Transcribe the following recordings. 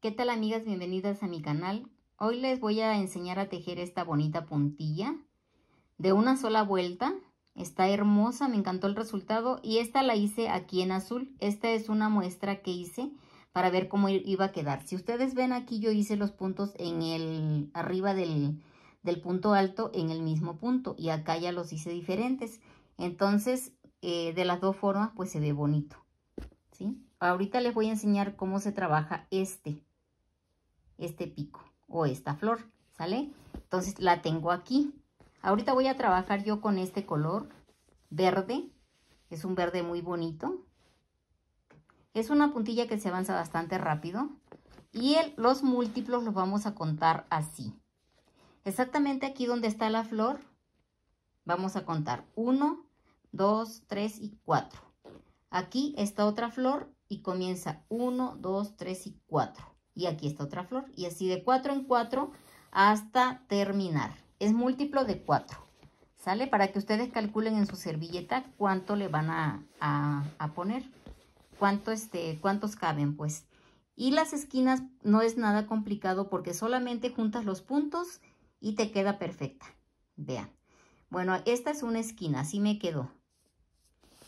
¿Qué tal amigas? Bienvenidas a mi canal. Hoy les voy a enseñar a tejer esta bonita puntilla de una sola vuelta. Está hermosa, me encantó el resultado y esta la hice aquí en azul. Esta es una muestra que hice para ver cómo iba a quedar. Si ustedes ven aquí yo hice los puntos en el arriba del, punto alto en el mismo punto y acá ya los hice diferentes. Entonces eh, de las dos formas pues se ve bonito. ¿sí? Ahorita les voy a enseñar cómo se trabaja este este pico o esta flor, ¿sale? Entonces la tengo aquí. Ahorita voy a trabajar yo con este color verde, es un verde muy bonito. Es una puntilla que se avanza bastante rápido. Y los múltiplos los vamos a contar así. Exactamente aquí donde está la flor, vamos a contar 1, 2, 3 y 4. Aquí está otra flor y comienza 1, 2, 3 y 4 y aquí está otra flor. Y así de 4 en 4 hasta terminar. Es múltiplo de 4. ¿Sale? Para que ustedes calculen en su servilleta cuánto le van a, poner. Cuánto este, cuántos caben, pues. Y las esquinas no es nada complicado porque solamente juntas los puntos y te queda perfecta. Vean. Bueno, esta es una esquina, así me quedó.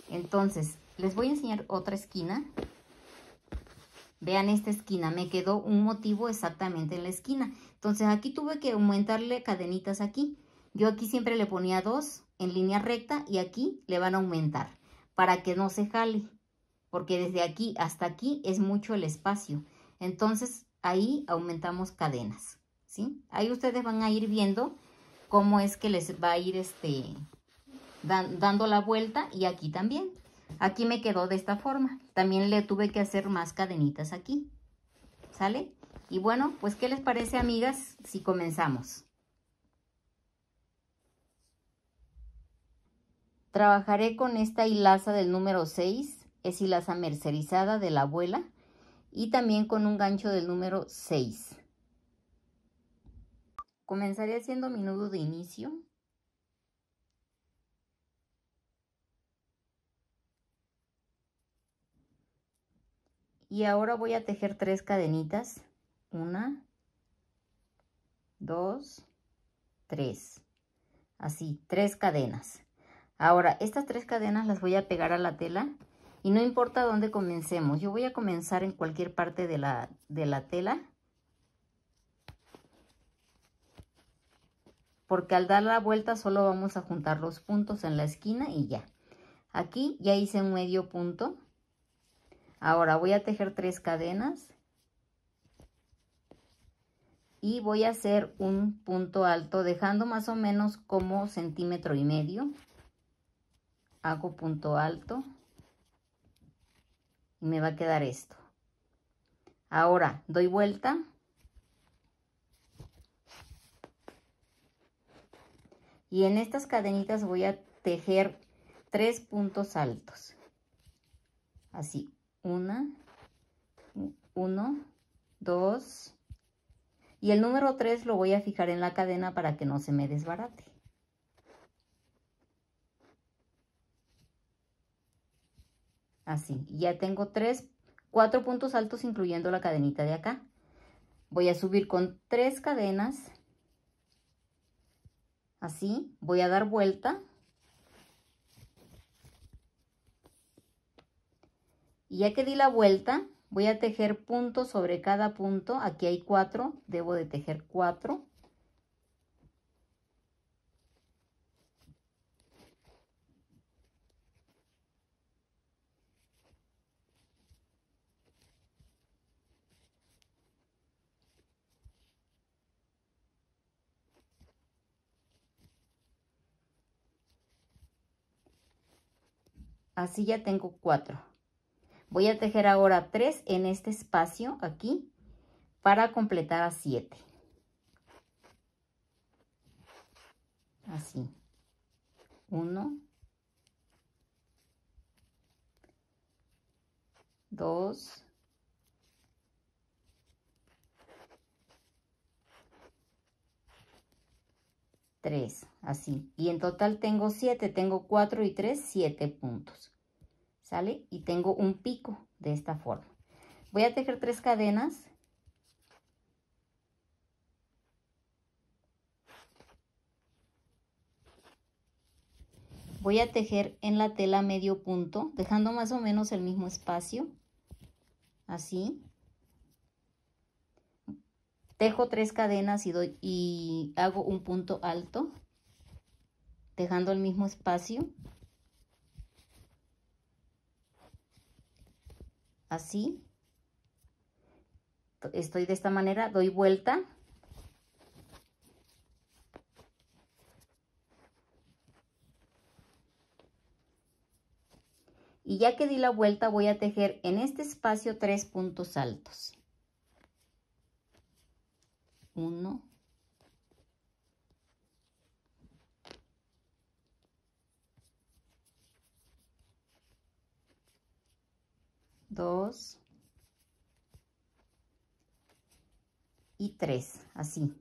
Entonces, les voy a enseñar otra esquina. Vean esta esquina, me quedó un motivo exactamente en la esquina. Entonces aquí tuve que aumentarle cadenitas aquí. Yo aquí siempre le ponía dos en línea recta y aquí le van a aumentar para que no se jale. Porque desde aquí hasta aquí es mucho el espacio. Entonces ahí aumentamos cadenas, ¿sí? Ahí ustedes van a ir viendo cómo es que les va a ir este, dando la vuelta y aquí también. Aquí me quedó de esta forma. También le tuve que hacer más cadenitas aquí. ¿Sale? Y bueno, pues ¿qué les parece, amigas, si comenzamos? Trabajaré con esta hilaza del número 6, es hilaza mercerizada de la abuela, y también con un gancho del número 6. Comenzaré haciendo mi nudo de inicio y ahora voy a tejer tres cadenitas una dos tres así tres cadenas ahora estas tres cadenas las voy a pegar a la tela y no importa dónde comencemos yo voy a comenzar en cualquier parte de la, de la tela porque al dar la vuelta solo vamos a juntar los puntos en la esquina y ya. Aquí ya hice un medio punto Ahora voy a tejer tres cadenas y voy a hacer un punto alto dejando más o menos como centímetro y medio hago punto alto y me va a quedar esto ahora doy vuelta y en estas cadenitas voy a tejer tres puntos altos así una, uno, dos. Y el número tres lo voy a fijar en la cadena para que no se me desbarate. Así, ya tengo tres, cuatro puntos altos incluyendo la cadenita de acá. Voy a subir con tres cadenas. Así, voy a dar vuelta Y ya que di la vuelta, voy a tejer puntos sobre cada punto. Aquí hay cuatro, debo de tejer cuatro. Así ya tengo cuatro. Voy a tejer ahora 3 en este espacio aquí para completar a 7. Así. 1, 2, 3, así. Y en total tengo 7, tengo 4 y 3, 7 puntos. ¿sale? Y tengo un pico de esta forma. Voy a tejer tres cadenas. Voy a tejer en la tela medio punto, dejando más o menos el mismo espacio, así. Tejo tres cadenas y, y hago un punto alto, dejando el mismo espacio. así, estoy de esta manera, doy vuelta. Y ya que di la vuelta voy a tejer en este espacio tres puntos altos. Uno, 2 y 3, así.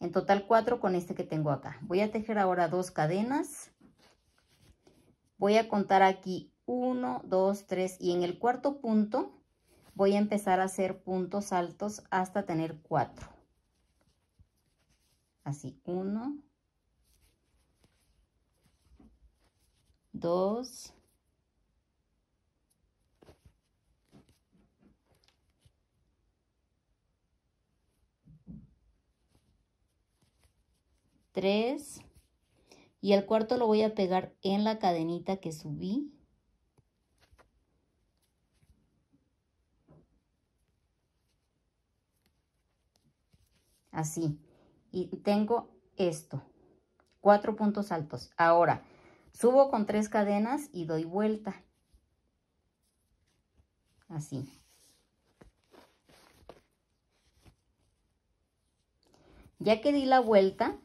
En total 4 con este que tengo acá. Voy a tejer ahora dos cadenas. Voy a contar aquí 1, 2, 3 y en el cuarto punto voy a empezar a hacer puntos altos hasta tener 4. Así, 1, 2, 3 y el cuarto lo voy a pegar en la cadenita que subí. Así. Y tengo esto. Cuatro puntos altos. Ahora, subo con tres cadenas y doy vuelta. Así. Ya que di la vuelta,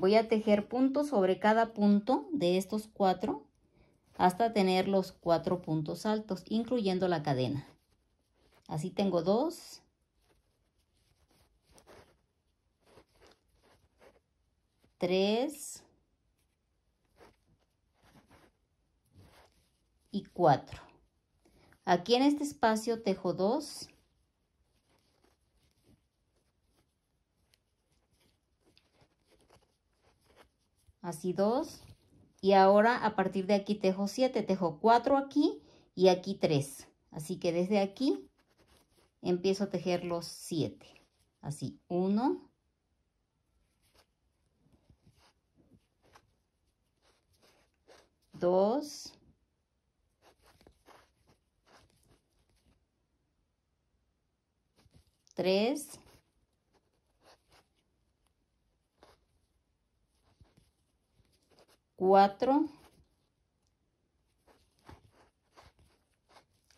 Voy a tejer puntos sobre cada punto de estos cuatro hasta tener los cuatro puntos altos, incluyendo la cadena. Así tengo dos. Tres. Y cuatro. Aquí en este espacio tejo dos. así dos y ahora a partir de aquí tejo 7, tejo 4 aquí y aquí 3. Así que desde aquí empiezo a tejer los 7. Así 1, 2, 3, 4,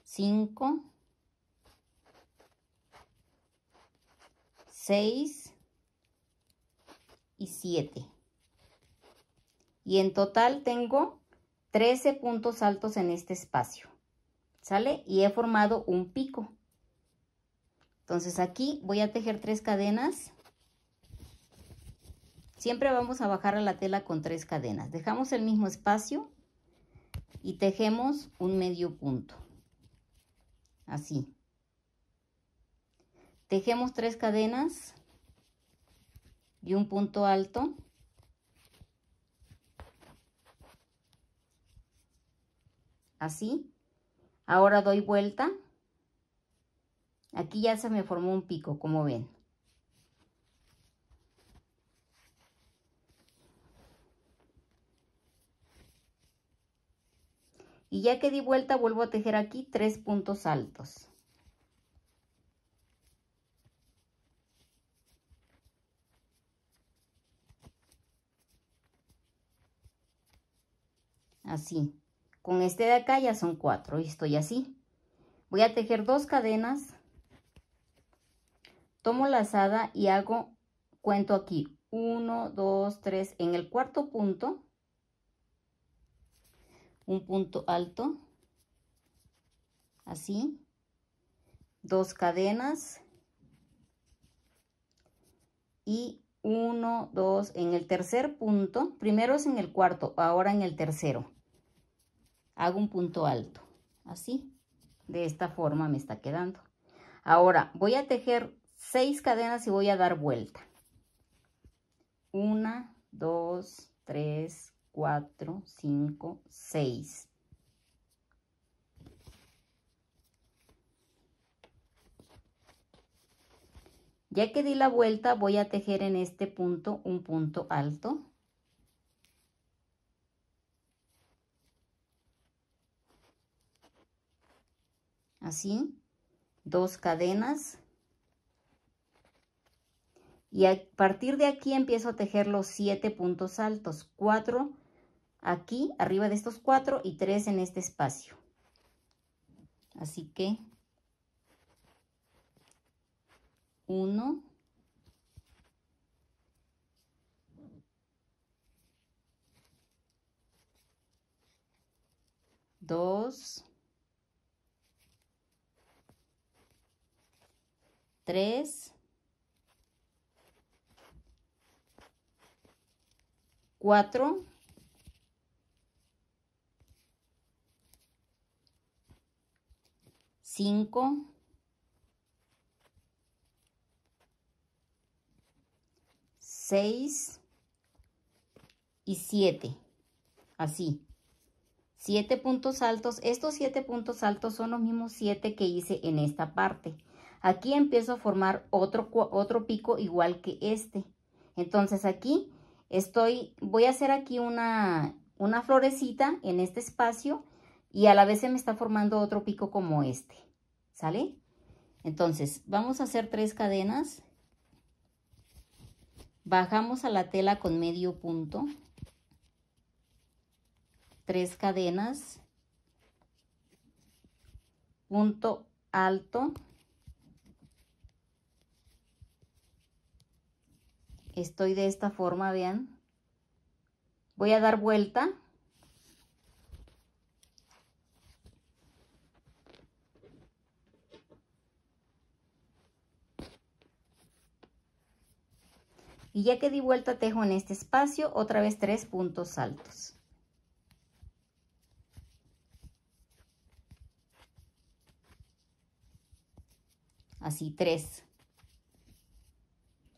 5, 6 y 7. Y en total tengo 13 puntos altos en este espacio. ¿Sale? Y he formado un pico. Entonces aquí voy a tejer tres cadenas Siempre vamos a bajar a la tela con tres cadenas. Dejamos el mismo espacio y tejemos un medio punto. Así. Tejemos tres cadenas y un punto alto. Así. Ahora doy vuelta. Aquí ya se me formó un pico, como ven. y ya que di vuelta vuelvo a tejer aquí tres puntos altos así con este de acá ya son cuatro y estoy así voy a tejer dos cadenas tomo la lazada y hago cuento aquí 1 2 3 en el cuarto punto un punto alto, así, dos cadenas y uno, dos, en el tercer punto, primero es en el cuarto, ahora en el tercero, hago un punto alto, así, de esta forma me está quedando. Ahora voy a tejer seis cadenas y voy a dar vuelta. Una, dos, tres, 4, 5, 6. Ya que di la vuelta, voy a tejer en este punto un punto alto. Así, dos cadenas. Y a partir de aquí empiezo a tejer los siete puntos altos. 4, aquí arriba de estos cuatro y 3 en este espacio. Así que 1, 2, 3, 4, 5, 6 y 7. Así. 7 puntos altos. Estos 7 puntos altos son los mismos 7 que hice en esta parte. Aquí empiezo a formar otro, otro pico igual que este. Entonces aquí estoy, voy a hacer aquí una, una florecita en este espacio y a la vez se me está formando otro pico como este, ¿sale? Entonces, vamos a hacer tres cadenas. Bajamos a la tela con medio punto. Tres cadenas. Punto alto. Estoy de esta forma, vean. Voy a dar vuelta Y ya que di vuelta tejo en este espacio, otra vez tres puntos altos. Así tres.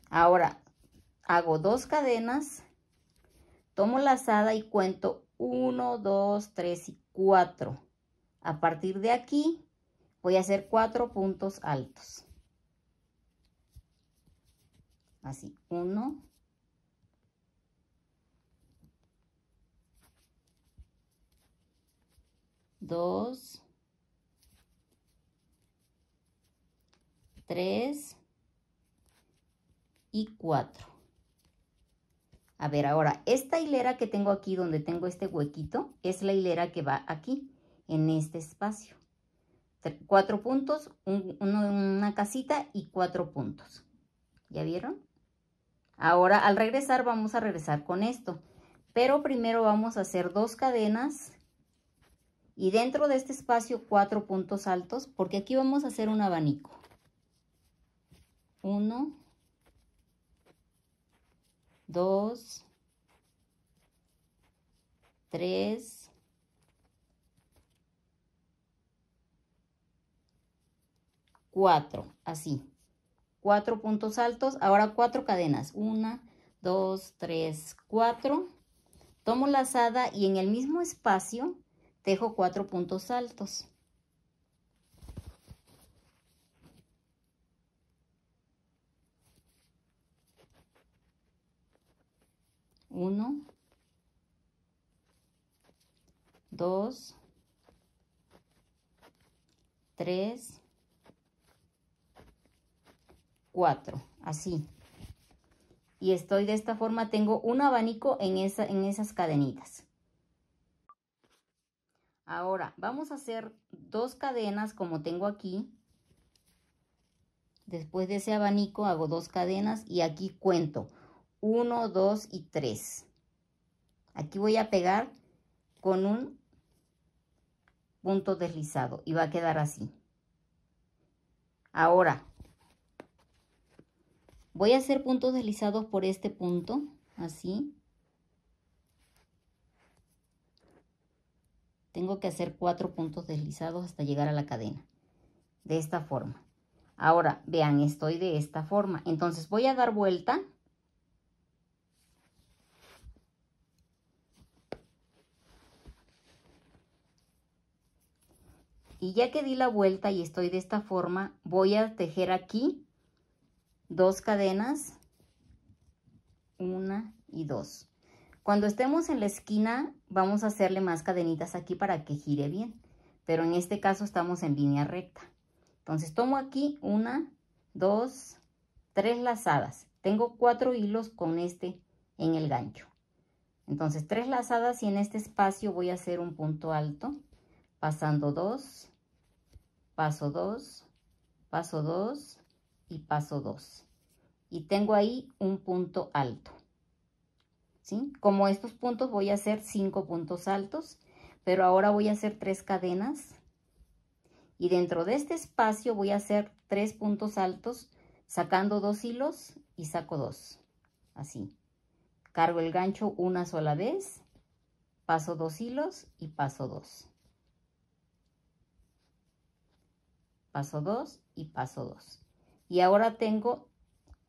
Ahora hago dos cadenas, tomo lazada y cuento uno, dos, tres y cuatro. A partir de aquí voy a hacer cuatro puntos altos. Así, uno. Dos. Tres. Y cuatro. A ver, ahora, esta hilera que tengo aquí, donde tengo este huequito, es la hilera que va aquí, en este espacio. cuatro puntos, una casita y cuatro puntos. ¿Ya vieron? Ahora al regresar vamos a regresar con esto. Pero primero vamos a hacer dos cadenas y dentro de este espacio cuatro puntos altos porque aquí vamos a hacer un abanico. Uno, dos, tres, cuatro, así cuatro puntos altos, ahora cuatro cadenas, una, dos, tres, cuatro, tomo lazada y en el mismo espacio tejo cuatro puntos altos. Uno, dos, tres, 4, así. Y estoy de esta forma, tengo un abanico en, esa, en esas cadenitas. Ahora, vamos a hacer dos cadenas como tengo aquí. Después de ese abanico hago dos cadenas y aquí cuento 1, 2 y 3. Aquí voy a pegar con un punto deslizado y va a quedar así. Ahora, Voy a hacer puntos deslizados por este punto, así. Tengo que hacer cuatro puntos deslizados hasta llegar a la cadena. De esta forma. Ahora, vean, estoy de esta forma. Entonces voy a dar vuelta. Y ya que di la vuelta y estoy de esta forma, voy a tejer aquí dos cadenas, una y dos. Cuando estemos en la esquina vamos a hacerle más cadenitas aquí para que gire bien, pero en este caso estamos en línea recta. Entonces tomo aquí una, dos, tres lazadas. Tengo cuatro hilos con este en el gancho. Entonces tres lazadas y en este espacio voy a hacer un punto alto, pasando dos, paso dos, paso dos, y paso 2. Y tengo ahí un punto alto. ¿Sí? Como estos puntos voy a hacer 5 puntos altos, pero ahora voy a hacer 3 cadenas. Y dentro de este espacio voy a hacer 3 puntos altos sacando dos hilos y saco dos Así. Cargo el gancho una sola vez, paso dos hilos y paso 2. Paso 2 y paso 2 y ahora tengo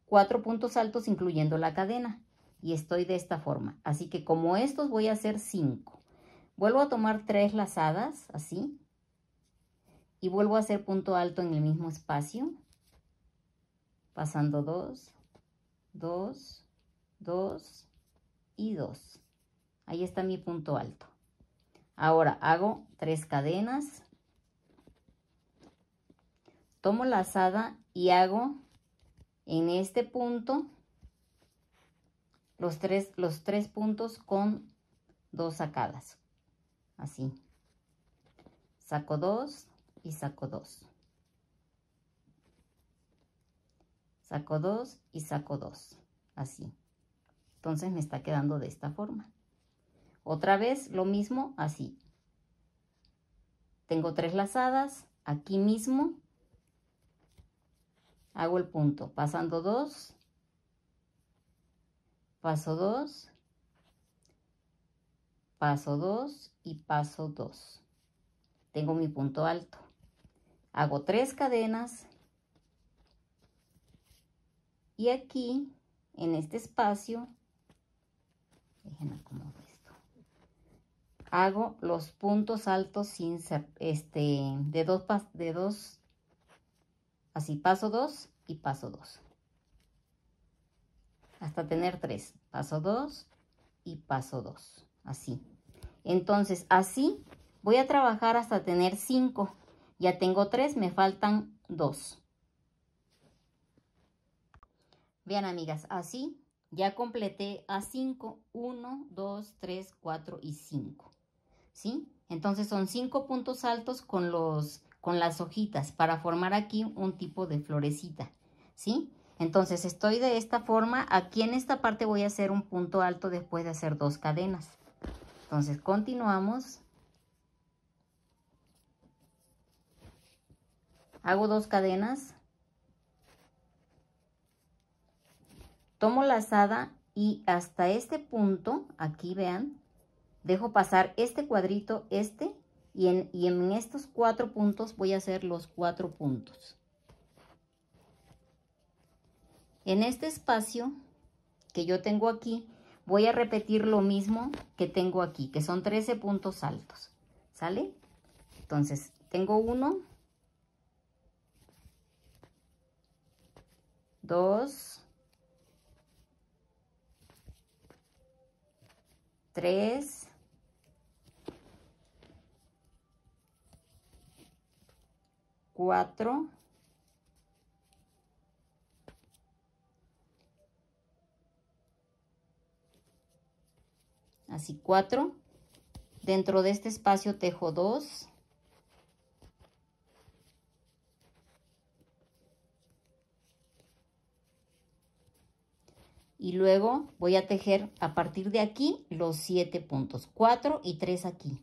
cuatro puntos altos incluyendo la cadena y estoy de esta forma. Así que como estos voy a hacer cinco. Vuelvo a tomar tres lazadas, así, y vuelvo a hacer punto alto en el mismo espacio, pasando dos, dos, dos y dos. Ahí está mi punto alto. Ahora hago tres cadenas, tomo lazada y hago en este punto los tres, los tres puntos con dos sacadas. Así. Saco dos y saco dos. Saco dos y saco dos. Así. Entonces me está quedando de esta forma. Otra vez lo mismo así. Tengo tres lazadas aquí mismo hago el punto pasando 2 paso 2 paso 2 y paso 2 tengo mi punto alto hago tres cadenas y aquí en este espacio déjenme hago los puntos altos sin ser, este de dos de dos Así paso 2 y paso 2. Hasta tener 3. Paso 2 y paso 2. Así. Entonces, así voy a trabajar hasta tener 5. Ya tengo 3, me faltan 2. Vean, amigas, así ya completé a 5, 1, 2, 3, 4 y 5. ¿Sí? Entonces son 5 puntos altos con los con las hojitas para formar aquí un tipo de florecita, ¿sí? Entonces estoy de esta forma, aquí en esta parte voy a hacer un punto alto después de hacer dos cadenas. Entonces continuamos. Hago dos cadenas. Tomo la lazada y hasta este punto, aquí vean, dejo pasar este cuadrito, este y en, estos cuatro puntos voy a hacer los cuatro puntos. En este espacio que yo tengo aquí, voy a repetir lo mismo que tengo aquí, que son 13 puntos altos. ¿Sale? Entonces, tengo uno, dos, tres, 4, así 4. Dentro de este espacio tejo 2. Y luego voy a tejer a partir de aquí los 7 puntos. 4 y 3 aquí.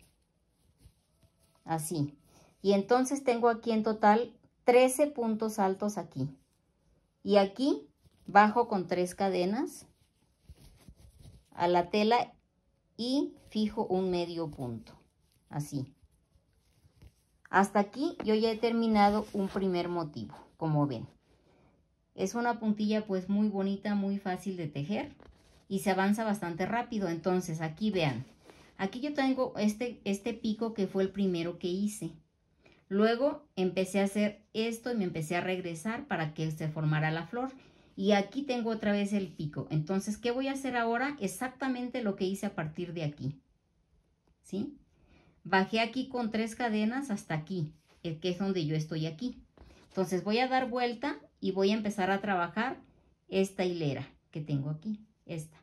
así. Y entonces tengo aquí en total 13 puntos altos aquí. Y aquí bajo con tres cadenas a la tela y fijo un medio punto, así. Hasta aquí yo ya he terminado un primer motivo, como ven. Es una puntilla pues muy bonita, muy fácil de tejer y se avanza bastante rápido. Entonces aquí vean, Aquí yo tengo este, este pico que fue el primero que hice. Luego empecé a hacer esto y me empecé a regresar para que se formara la flor. Y aquí tengo otra vez el pico. Entonces, ¿qué voy a hacer ahora? Exactamente lo que hice a partir de aquí. ¿Sí? Bajé aquí con tres cadenas hasta aquí, eh, que es donde yo estoy aquí. Entonces voy a dar vuelta y voy a empezar a trabajar esta hilera que tengo aquí, esta.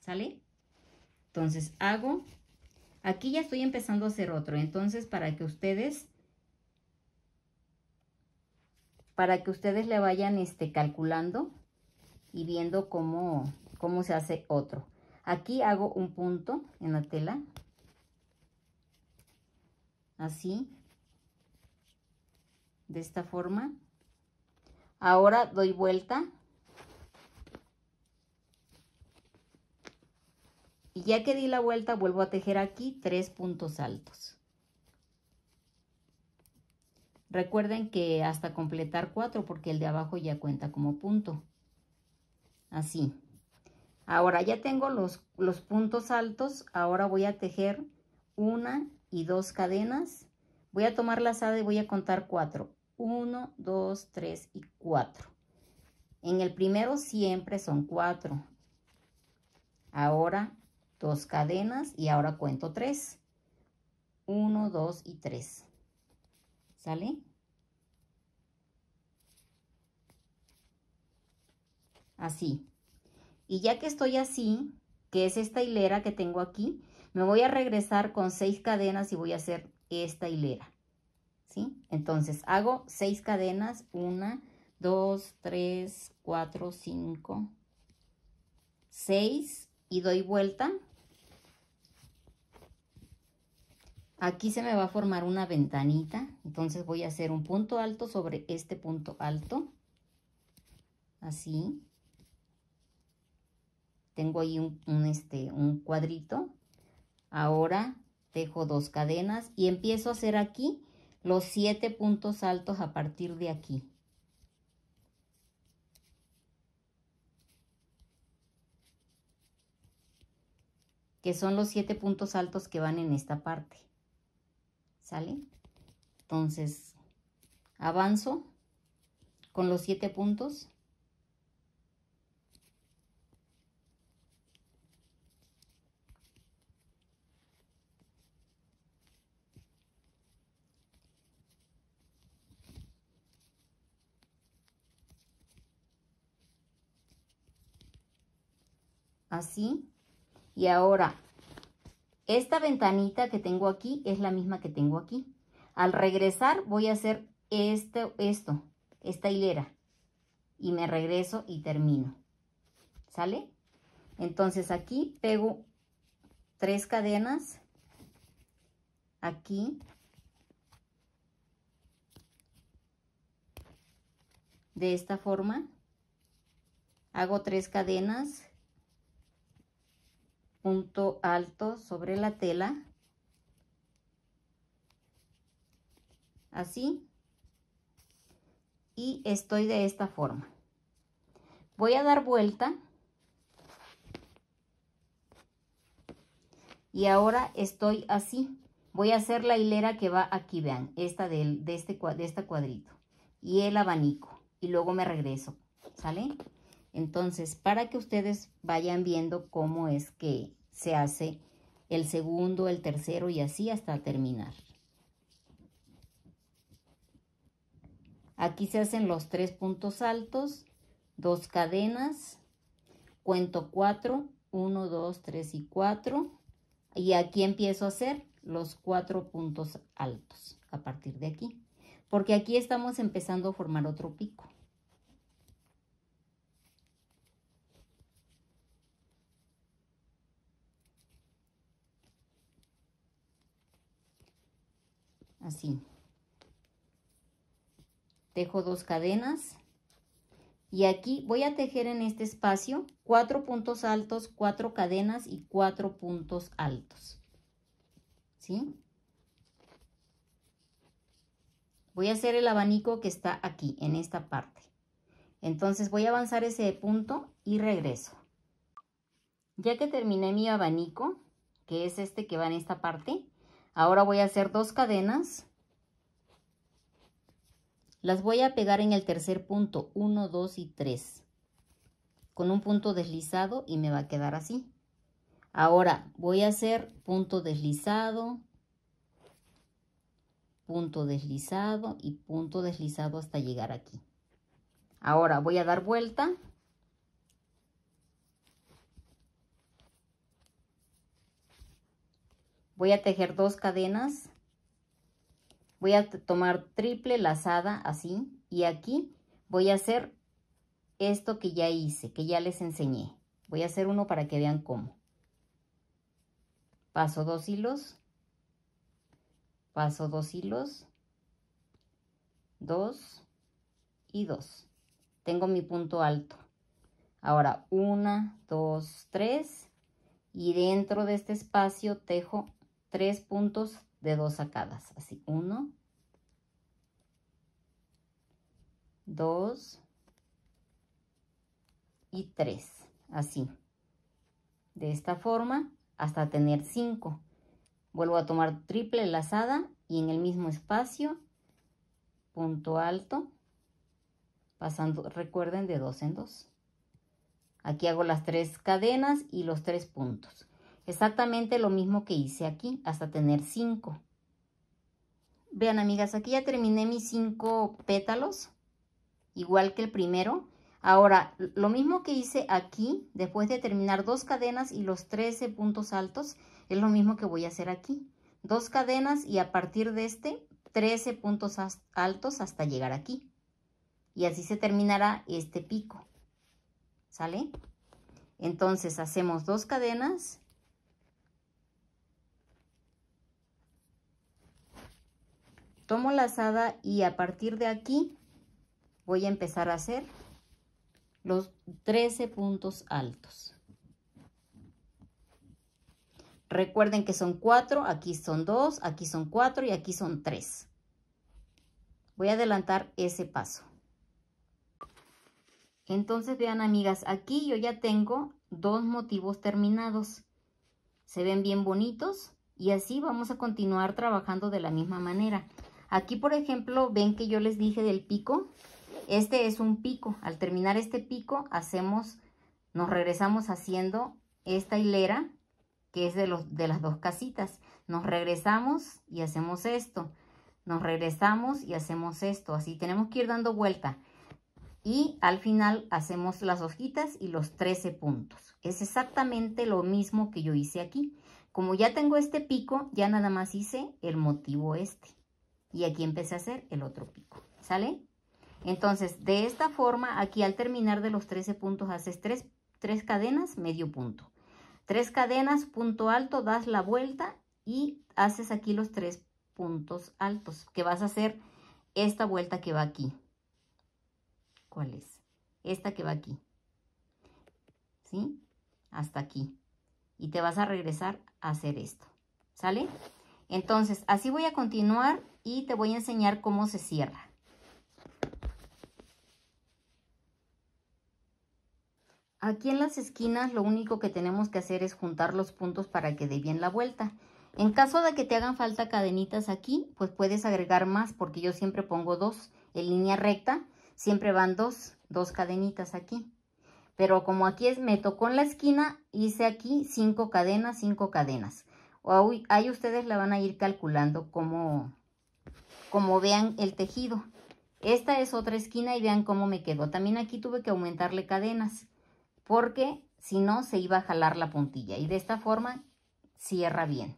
¿Sale? Entonces hago, aquí ya estoy empezando a hacer otro, entonces para que ustedes, para que ustedes le vayan este, calculando y viendo cómo, cómo se hace otro. Aquí hago un punto en la tela, así, de esta forma. Ahora doy vuelta Y ya que di la vuelta, vuelvo a tejer aquí tres puntos altos. Recuerden que hasta completar cuatro, porque el de abajo ya cuenta como punto. Así. Ahora ya tengo los, puntos altos, ahora voy a tejer una y dos cadenas. Voy a tomar la lazada y voy a contar cuatro. Uno, dos, tres y cuatro. En el primero siempre son cuatro. Ahora dos cadenas y ahora cuento tres. Uno, dos y tres. ¿Sale? Así. Y ya que estoy así, que es esta hilera que tengo aquí, me voy a regresar con seis cadenas y voy a hacer esta hilera. ¿Sí? Entonces hago seis cadenas, una, dos, tres, cuatro, cinco, seis y doy vuelta Aquí se me va a formar una ventanita, entonces voy a hacer un punto alto sobre este punto alto, así. Tengo ahí un, este, un cuadrito. Ahora dejo dos cadenas y empiezo a hacer aquí los siete puntos altos a partir de aquí. que son los siete puntos altos que van en esta parte. ¿Sale? Entonces, avanzo con los siete puntos. así y ahora esta ventanita que tengo aquí es la misma que tengo aquí. Al regresar voy a hacer esto, esto, esta hilera. Y me regreso y termino. ¿Sale? Entonces aquí pego tres cadenas. Aquí. De esta forma. Hago tres cadenas punto alto sobre la tela así y estoy de esta forma voy a dar vuelta y ahora estoy así voy a hacer la hilera que va aquí vean esta de, este de este cuadrito y el abanico y luego me regreso sale entonces, para que ustedes vayan viendo cómo es que se hace el segundo, el tercero y así hasta terminar. Aquí se hacen los tres puntos altos, dos cadenas, cuento cuatro, uno, dos, tres y cuatro. Y aquí empiezo a hacer los cuatro puntos altos a partir de aquí. Porque aquí estamos empezando a formar otro pico. así tejo dos cadenas y aquí voy a tejer en este espacio cuatro puntos altos cuatro cadenas y cuatro puntos altos ¿sí? voy a hacer el abanico que está aquí en esta parte entonces voy a avanzar ese punto y regreso ya que terminé mi abanico que es este que va en esta parte Ahora voy a hacer dos cadenas. Las voy a pegar en el tercer punto, 1, 2 y 3. Con un punto deslizado y me va a quedar así. Ahora voy a hacer punto deslizado, punto deslizado y punto deslizado hasta llegar aquí. Ahora voy a dar vuelta voy a tejer dos cadenas voy a tomar triple lazada así y aquí voy a hacer esto que ya hice que ya les enseñé voy a hacer uno para que vean cómo paso dos hilos paso dos hilos dos y dos tengo mi punto alto ahora una dos tres y dentro de este espacio tejo tres puntos de dos sacadas. Así, uno, dos y tres. Así. De esta forma hasta tener cinco. Vuelvo a tomar triple lazada y en el mismo espacio, punto alto, pasando, recuerden, de dos en dos. Aquí hago las tres cadenas y los tres puntos. Exactamente lo mismo que hice aquí, hasta tener 5. Vean, amigas, aquí ya terminé mis 5 pétalos, igual que el primero. Ahora, lo mismo que hice aquí, después de terminar dos cadenas y los 13 puntos altos, es lo mismo que voy a hacer aquí. Dos cadenas y a partir de este, 13 puntos altos hasta llegar aquí. Y así se terminará este pico. ¿Sale? Entonces hacemos dos cadenas tomo la lazada y a partir de aquí voy a empezar a hacer los 13 puntos altos. Recuerden que son 4, aquí son 2, aquí son 4 y aquí son 3. Voy a adelantar ese paso. Entonces vean amigas, aquí yo ya tengo dos motivos terminados. Se ven bien bonitos y así vamos a continuar trabajando de la misma manera. Aquí, por ejemplo, ven que yo les dije del pico. Este es un pico. Al terminar este pico, hacemos, nos regresamos haciendo esta hilera, que es de, los, de las dos casitas. Nos regresamos y hacemos esto. Nos regresamos y hacemos esto. Así tenemos que ir dando vuelta. Y al final hacemos las hojitas y los 13 puntos. Es exactamente lo mismo que yo hice aquí. Como ya tengo este pico, ya nada más hice el motivo este y aquí empecé a hacer el otro pico, ¿sale? Entonces, de esta forma, aquí al terminar de los 13 puntos, haces tres cadenas, medio punto. Tres cadenas, punto alto, das la vuelta y haces aquí los tres puntos altos, que vas a hacer esta vuelta que va aquí. ¿Cuál es? Esta que va aquí. ¿Sí? Hasta aquí. Y te vas a regresar a hacer esto. ¿Sale? Entonces, así voy a continuar y te voy a enseñar cómo se cierra. Aquí en las esquinas lo único que tenemos que hacer es juntar los puntos para que dé bien la vuelta. En caso de que te hagan falta cadenitas aquí, pues puedes agregar más porque yo siempre pongo dos. En línea recta siempre van dos, cadenitas aquí. Pero como aquí es, meto con la esquina, hice aquí cinco cadenas, cinco cadenas. ahí ustedes la van a ir calculando cómo, como vean el tejido. Esta es otra esquina y vean cómo me quedó. También aquí tuve que aumentarle cadenas porque si no se iba a jalar la puntilla y de esta forma cierra bien.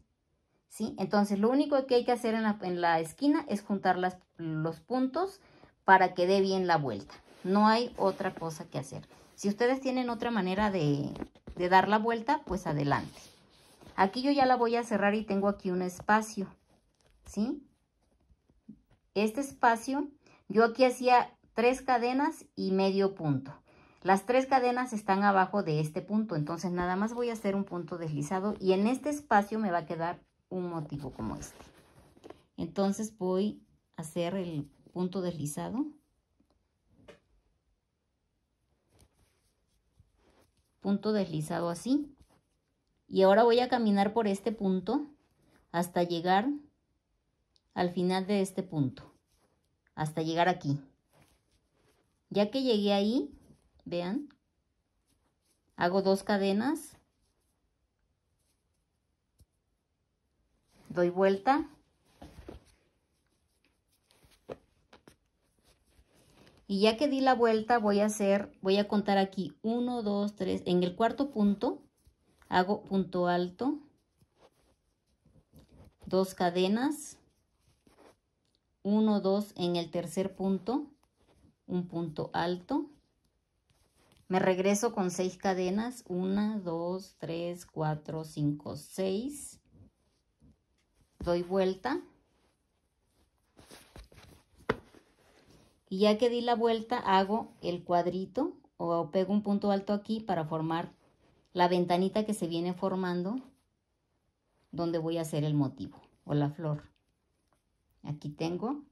¿Sí? Entonces lo único que hay que hacer en la, esquina es juntar los puntos para que dé bien la vuelta. No hay otra cosa que hacer. Si ustedes tienen otra manera de, de dar la vuelta, pues adelante. Aquí yo ya la voy a cerrar y tengo aquí un espacio, ¿sí? este espacio, yo aquí hacía tres cadenas y medio punto. Las tres cadenas están abajo de este punto, entonces nada más voy a hacer un punto deslizado y en este espacio me va a quedar un motivo como este. Entonces voy a hacer el punto deslizado. Punto deslizado así. Y ahora voy a caminar por este punto hasta llegar al final de este punto, hasta llegar aquí. Ya que llegué ahí, vean, hago dos cadenas, doy vuelta, y ya que di la vuelta voy a hacer, voy a contar aquí 1, 2, 3, en el cuarto punto hago punto alto, dos cadenas, 1, 2 en el tercer punto, un punto alto. Me regreso con 6 cadenas, 1, 2, 3, 4, 5, 6. Doy vuelta. Y ya que di la vuelta, hago el cuadrito o pego un punto alto aquí para formar la ventanita que se viene formando donde voy a hacer el motivo o la flor. Aquí tengo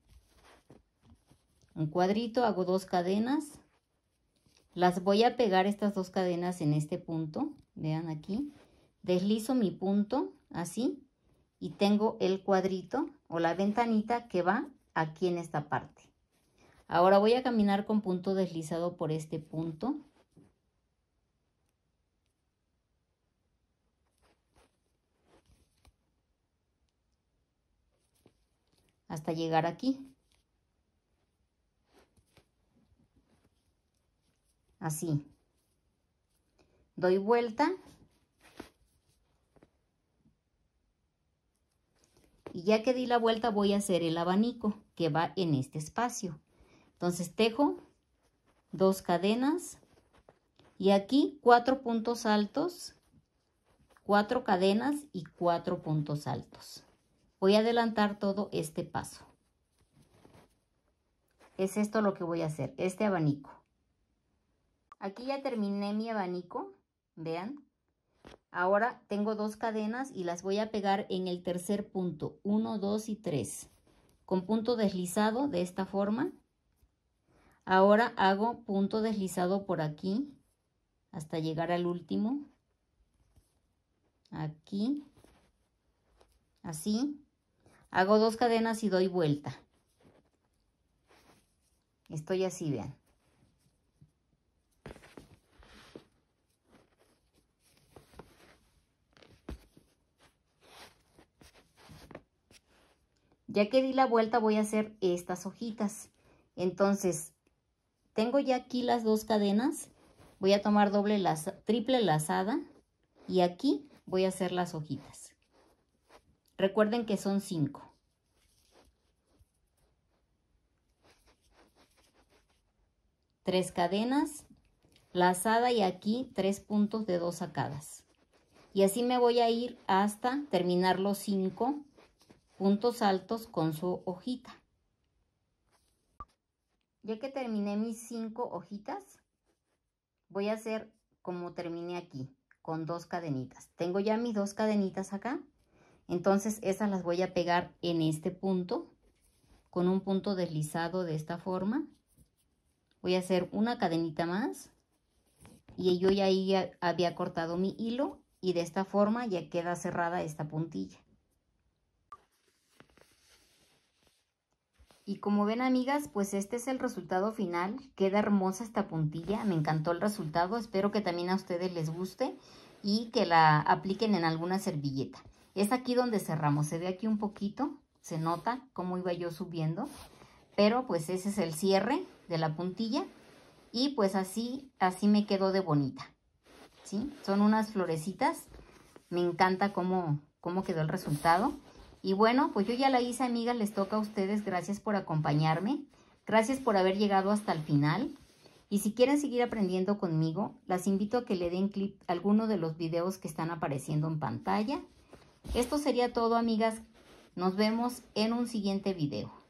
un cuadrito, hago dos cadenas. Las voy a pegar estas dos cadenas en este punto, vean aquí. Deslizo mi punto así y tengo el cuadrito o la ventanita que va aquí en esta parte. Ahora voy a caminar con punto deslizado por este punto hasta llegar aquí. Así. Doy vuelta. Y ya que di la vuelta voy a hacer el abanico que va en este espacio. Entonces tejo dos cadenas y aquí cuatro puntos altos, cuatro cadenas y cuatro puntos altos. Voy a adelantar todo este paso. Es esto lo que voy a hacer, este abanico. Aquí ya terminé mi abanico, vean. Ahora tengo dos cadenas y las voy a pegar en el tercer punto, 1, 2 y 3. Con punto deslizado de esta forma. Ahora hago punto deslizado por aquí hasta llegar al último. Aquí. Así. Hago dos cadenas y doy vuelta. Estoy así, vean. Ya que di la vuelta voy a hacer estas hojitas. Entonces, tengo ya aquí las dos cadenas. Voy a tomar doble laza, triple lazada y aquí voy a hacer las hojitas. Recuerden que son cinco. Tres cadenas, lazada y aquí tres puntos de dos sacadas. Y así me voy a ir hasta terminar los cinco puntos altos con su hojita. Ya que terminé mis cinco hojitas, voy a hacer como terminé aquí, con dos cadenitas. Tengo ya mis dos cadenitas acá. Entonces esas las voy a pegar en este punto, con un punto deslizado de esta forma. Voy a hacer una cadenita más y yo ya había cortado mi hilo y de esta forma ya queda cerrada esta puntilla. Y como ven amigas, pues este es el resultado final. Queda hermosa esta puntilla, me encantó el resultado. Espero que también a ustedes les guste y que la apliquen en alguna servilleta. Es aquí donde cerramos. Se ve aquí un poquito, se nota cómo iba yo subiendo. Pero pues ese es el cierre de la puntilla. Y pues así, así me quedó de bonita. ¿Sí? Son unas florecitas. Me encanta cómo, cómo quedó el resultado. Y bueno, pues yo ya la hice, amigas. Les toca a ustedes. Gracias por acompañarme. Gracias por haber llegado hasta el final. Y si quieren seguir aprendiendo conmigo, las invito a que le den clic a alguno de los videos que están apareciendo en pantalla esto sería todo, amigas. Nos vemos en un siguiente video.